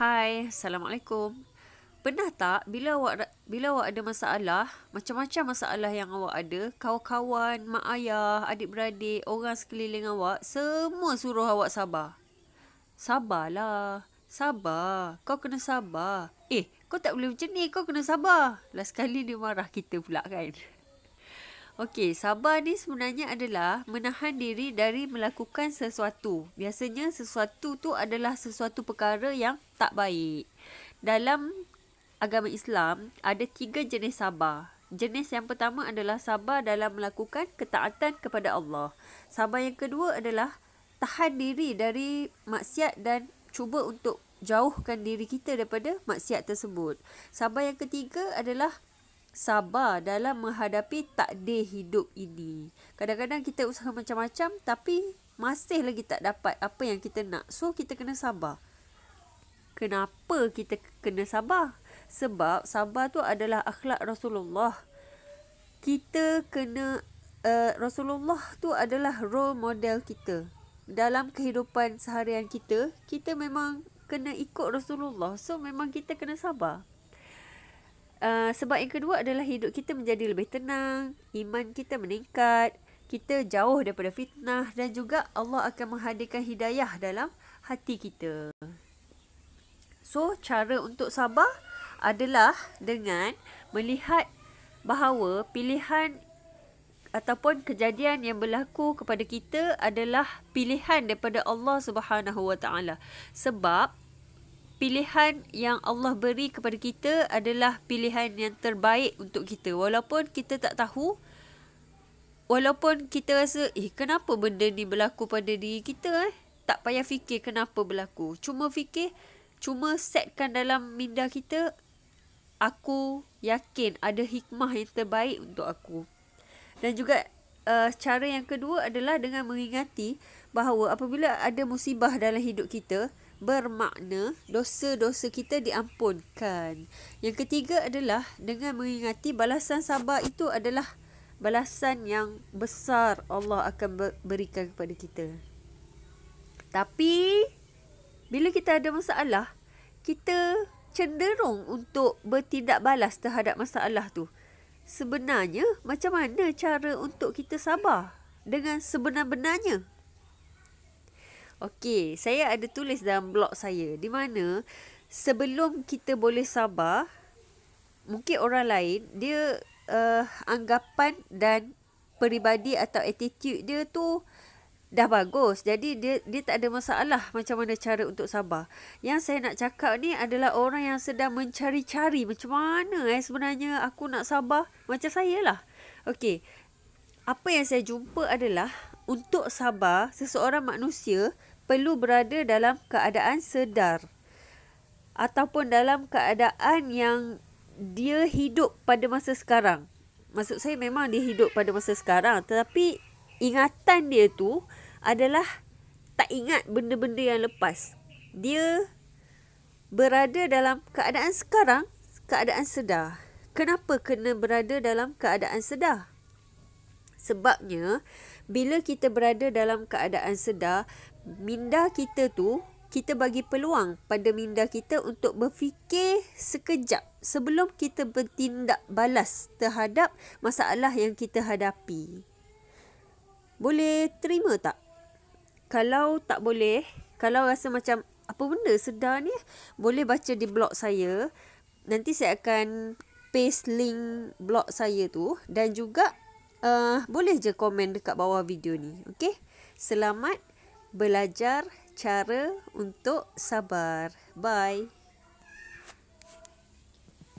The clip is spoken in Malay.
Hai, Assalamualaikum. Pernah tak bila awak bila awak ada masalah, macam-macam masalah yang awak ada, kawan-kawan, mak ayah, adik-beradik, orang sekeliling awak, semua suruh awak sabar. Sabarlah, sabar. Kau kena sabar. Eh, kau tak boleh macam ni, kau kena sabar. Last kali dia marah kita pula kan. Okey, sabar ni sebenarnya adalah menahan diri dari melakukan sesuatu. Biasanya sesuatu tu adalah sesuatu perkara yang tak baik. Dalam agama Islam, ada tiga jenis sabar. Jenis yang pertama adalah sabar dalam melakukan ketaatan kepada Allah. Sabar yang kedua adalah tahan diri dari maksiat dan cuba untuk jauhkan diri kita daripada maksiat tersebut. Sabar yang ketiga adalah sabar dalam menghadapi takdir hidup ini. Kadang-kadang kita usaha macam-macam tapi masih lagi tak dapat apa yang kita nak. So kita kena sabar. Kenapa kita kena sabar? Sebab sabar tu adalah akhlak Rasulullah. Kita kena uh, Rasulullah tu adalah role model kita. Dalam kehidupan seharian kita, kita memang kena ikut Rasulullah. So memang kita kena sabar. Ah, sebab yang kedua adalah hidup kita menjadi lebih tenang, iman kita meningkat, kita jauh daripada fitnah dan juga Allah akan menghadirkan hidayah dalam hati kita. So, cara untuk sabar adalah dengan melihat bahawa pilihan ataupun kejadian yang berlaku kepada kita adalah pilihan daripada Allah Subhanahu Sebab pilihan yang Allah beri kepada kita adalah pilihan yang terbaik untuk kita walaupun kita tak tahu walaupun kita rasa eh kenapa benda ni berlaku pada diri kita eh tak payah fikir kenapa berlaku cuma fikir cuma setkan dalam minda kita aku yakin ada hikmah yang terbaik untuk aku dan juga uh, cara yang kedua adalah dengan mengingati bahawa apabila ada musibah dalam hidup kita bermakna dosa-dosa kita diampunkan. Yang ketiga adalah dengan mengingati balasan sabar itu adalah balasan yang besar Allah akan berikan kepada kita. Tapi bila kita ada masalah, kita cenderung untuk bertindak balas terhadap masalah tu. Sebenarnya macam mana cara untuk kita sabar dengan sebenar-benarnya Okey, saya ada tulis dalam blog saya di mana sebelum kita boleh sabar, mungkin orang lain dia uh, anggapan dan peribadi atau attitude dia tu dah bagus. Jadi dia dia tak ada masalah macam mana cara untuk sabar. Yang saya nak cakap ni adalah orang yang sedang mencari-cari macam mana eh sebenarnya aku nak sabar macam saya lah. Okey. Apa yang saya jumpa adalah untuk sabar seseorang manusia perlu berada dalam keadaan sedar ataupun dalam keadaan yang dia hidup pada masa sekarang. Maksud saya memang dia hidup pada masa sekarang tetapi ingatan dia tu adalah tak ingat benda-benda yang lepas. Dia berada dalam keadaan sekarang, keadaan sedar. Kenapa kena berada dalam keadaan sedar? Sebabnya bila kita berada dalam keadaan sedar, minda kita tu kita bagi peluang pada minda kita untuk berfikir sekejap sebelum kita bertindak balas terhadap masalah yang kita hadapi. Boleh terima tak? Kalau tak boleh, kalau rasa macam apa benda sedar ni, boleh baca di blog saya. Nanti saya akan paste link blog saya tu dan juga uh, boleh je komen dekat bawah video ni. Okay? Selamat belajar cara untuk sabar. Bye.